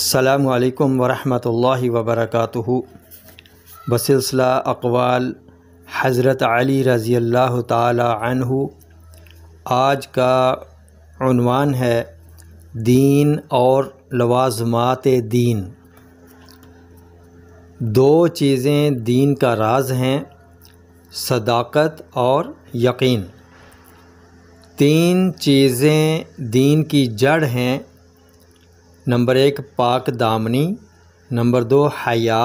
अल्लाम वरहल वबरक बसिलसिला अकवाल हज़रत अली रज़ी अल्लाह तहु आज का है दीन और लवाजमात दीन दो चीज़ें दीन का राज हैं सदाकत और यकीन तीन चीज़ें दीन की जड़ हैं नंबर एक पाक दामनी नंबर दो हया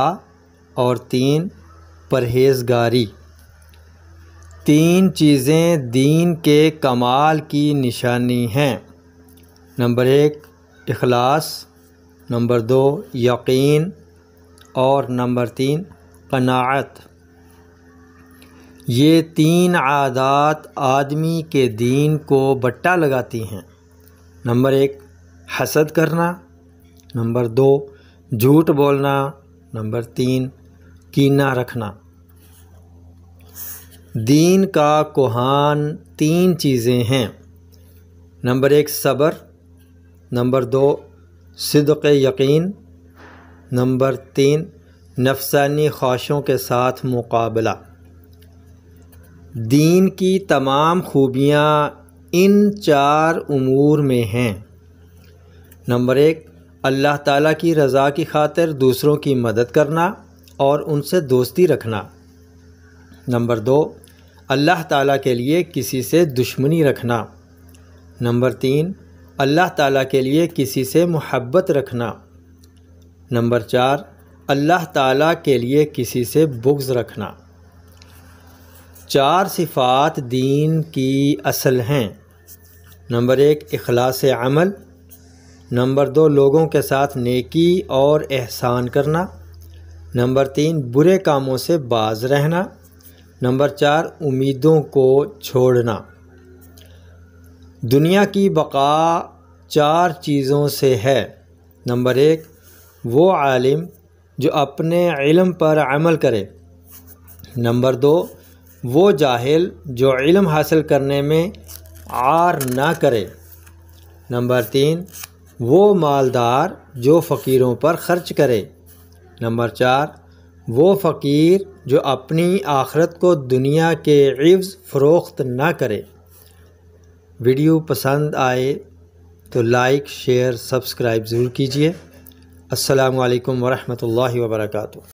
और तीन परहेजगारी तीन चीज़ें दीन के कमाल की निशानी हैं नंबर एक इखलास नंबर दो यकीन और नंबर तीन कनात ये तीन आदात आदमी के दीन को बट्टा लगाती हैं नंबर एक हसद करना नंबर दो झूठ बोलना नंबर तीन कीना रखना दीन का कोहान तीन चीज़ें हैं नंबर एक सब्र नंबर दो सिद्क यकीन नंबर तीन नफसानी ख्वाहिशों के साथ मुकाबला दीन की तमाम खूबियाँ इन चार उमूर में हैं नंबर एक अल्लाह ताला की रज़ा की खातिर दूसरों की मदद करना और उनसे दोस्ती रखना नंबर दो अल्लाह ताला के लिए किसी से दुश्मनी रखना नंबर तीन अल्लाह ताला के लिए किसी से मोहब्बत रखना नंबर चार अल्लाह ताला के लिए किसी से बुग्ज़ रखना चार सिफ़ात दीन की असल हैं नंबर एक अखलास अमल नंबर दो लोगों के साथ नेकी और एहसान करना नंबर तीन बुरे कामों से बाज रहना नंबर चार उम्मीदों को छोड़ना दुनिया की बका चार चीज़ों से है नंबर एक वो आलिम जो अपने इलम पर अमल करे नंबर दो वो जाहिल जो इलम हासिल करने में आर ना करे नंबर तीन वो मालदार जो फ़कीरों पर ख़र्च करे नंबर चार वो फ़कीर जो अपनी आखरत को दुनिया के इव्ज़ फ़रोख्त ना करे वीडियो पसंद आए तो लाइक शेयर सब्सक्राइब ज़रूर कीजिए अस्सलाम वालेकुम वरहमतुल्लाहि वबरकatuh